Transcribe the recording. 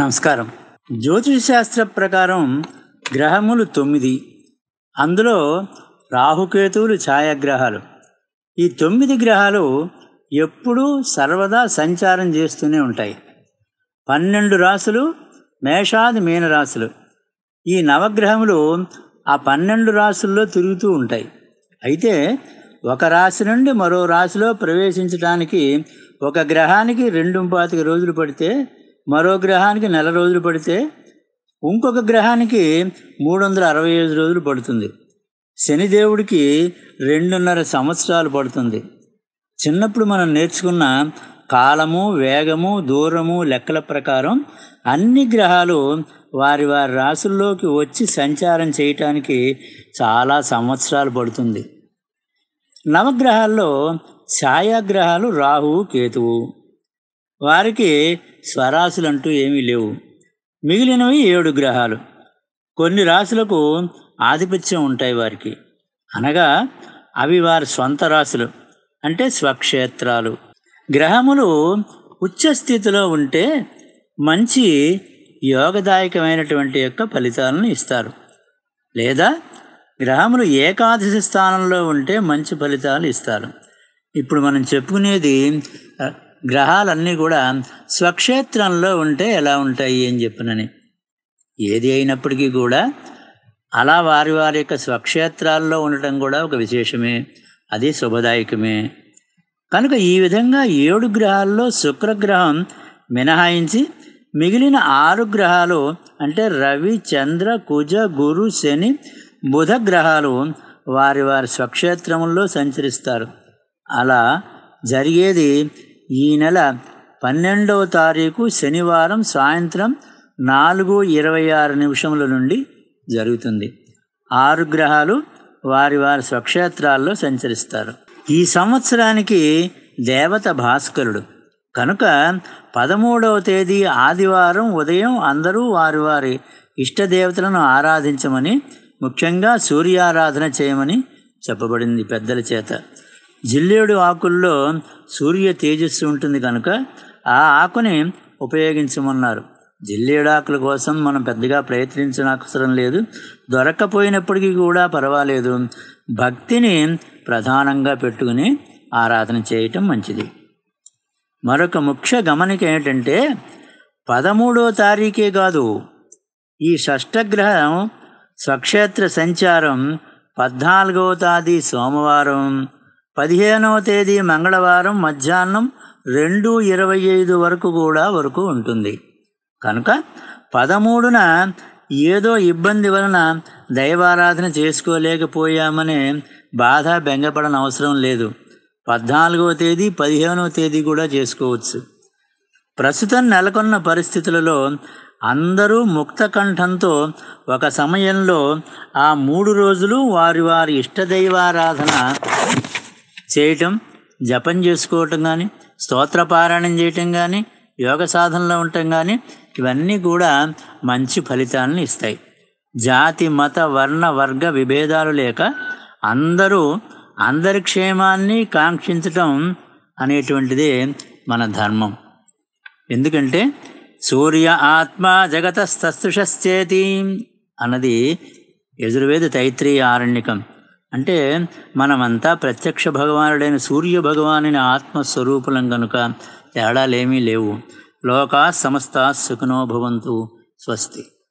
నమస్కారం శాస్త్ర ప్రకారం గ్రహములు తొమ్మిది అందులో రాహుకేతువులు ఛాయాగ్రహాలు ఈ తొమ్మిది గ్రహాలు ఎప్పుడూ సర్వదా సంచారం చేస్తూనే ఉంటాయి పన్నెండు రాసులు మేషాది మీన రాసులు ఈ నవగ్రహములు ఆ పన్నెండు రాసుల్లో తిరుగుతూ ఉంటాయి అయితే ఒక రాశి నుండి మరో రాశిలో ప్రవేశించడానికి ఒక గ్రహానికి రెండు పాతిక రోజులు పడితే మరో గ్రహానికి నెల రోజులు పడితే ఇంకొక గ్రహానికి మూడు వందల అరవై ఐదు రోజులు పడుతుంది శనిదేవుడికి రెండున్నర సంవత్సరాలు పడుతుంది చిన్నప్పుడు మనం నేర్చుకున్న కాలము వేగము దూరము లెక్కల ప్రకారం అన్ని గ్రహాలు వారి వారి రాసుల్లోకి వచ్చి సంచారం చేయటానికి చాలా సంవత్సరాలు పడుతుంది నవగ్రహాల్లో ఛాయాగ్రహాలు రాహువు కేతువు వారికి స్వరాశులు అంటూ ఏమీ లేవు మిగిలినవి ఏడు గ్రహాలు కొన్ని రాశులకు ఆధిపత్యం ఉంటాయి వారికి అనగా అవి వారి స్వంత రాశులు అంటే స్వక్షేత్రాలు గ్రహములు ఉచ్చస్థితిలో ఉంటే మంచి యోగదాయకమైనటువంటి యొక్క ఫలితాలను ఇస్తారు లేదా గ్రహములు ఏకాదశి స్థానంలో ఉంటే మంచి ఫలితాలు ఇస్తారు ఇప్పుడు మనం చెప్పుకునేది గ్రహాలన్నీ కూడా స్వక్షేత్రంలో ఉంటే ఎలా ఉంటాయి అని చెప్పినని ఏది అయినప్పటికీ కూడా అలా వారి వారి యొక్క స్వక్షేత్రాల్లో ఉండటం కూడా ఒక విశేషమే అది శుభదాయకమే కనుక ఈ విధంగా ఏడు గ్రహాల్లో శుక్రగ్రహం మినహాయించి మిగిలిన ఆరు గ్రహాలు అంటే రవి చంద్ర కుజ గురు శని బుధ గ్రహాలు వారి వారి స్వక్షేత్రంలో సంచరిస్తారు అలా జరిగేది ఈ నెల పన్నెండవ తారీఖు శనివారం సాయంత్రం నాలుగు ఇరవై ఆరు నిమిషముల నుండి జరుగుతుంది ఆరు గ్రహాలు వారి వారి స్వక్షేత్రాల్లో సంచరిస్తారు ఈ సంవత్సరానికి దేవత భాస్కరుడు కనుక పదమూడవ తేదీ ఆదివారం ఉదయం అందరూ వారి వారి ఇష్టదేవతలను ఆరాధించమని ముఖ్యంగా సూర్యారాధన చేయమని చెప్పబడింది పెద్దల చేత జిల్లేడు ఆకుల్లో సూర్య తేజస్సు ఉంటుంది కనుక ఆ ఆకుని ఉపయోగించమన్నారు జిల్లేడాకుల కోసం మనం పెద్దగా ప్రయత్నించిన అవసరం లేదు దొరకపోయినప్పటికీ కూడా పర్వాలేదు భక్తిని ప్రధానంగా పెట్టుకుని ఆరాధన చేయటం మంచిది మరొక ముఖ్య గమనిక ఏమిటంటే పదమూడో తారీఖే కాదు ఈ షష్టగ్రహం స్వక్షేత్ర సంచారం పద్నాలుగవ తేదీ సోమవారం పదిహేనవ తేదీ మంగళవారం మధ్యాహ్నం రెండు ఇరవై ఐదు వరకు కూడా వరకు ఉంటుంది కనుక పదమూడున ఏదో ఇబ్బంది వలన దైవారాధన చేసుకోలేకపోయామనే బాధ బెంగపడనవసరం అవసరం లేదు పద్నాలుగవ తేదీ పదిహేనవ తేదీ కూడా చేసుకోవచ్చు ప్రస్తుతం నెలకొన్న పరిస్థితులలో అందరూ ముక్త కంఠంతో ఒక సమయంలో ఆ మూడు రోజులు వారి వారి ఇష్టదైవారాధన చేయటం జపం చేసుకోవటం కానీ స్తోత్రపారాయణం చేయటం కానీ యోగ సాధనలో ఉండటం కానీ ఇవన్నీ కూడా మంచి ఫలితాలను ఇస్తాయి జాతి మత వర్ణ వర్గ విభేదాలు లేక అందరూ అందరి క్షేమాన్ని కాంక్షించటం అనేటువంటిది మన ధర్మం ఎందుకంటే సూర్య ఆత్మ జగత జగతస్తస్తుషశ్చేతి అన్నది యజుర్వేద తైత్రీయ ఆరణ్యకం అంటే మనమంతా ప్రత్యక్ష భగవానుడైన సూర్య భగవాని ఆత్మస్వరూపులం కనుక తేడాలేమీ లేవు లోకా సమస్త సుఖనోభవంతు స్వస్తి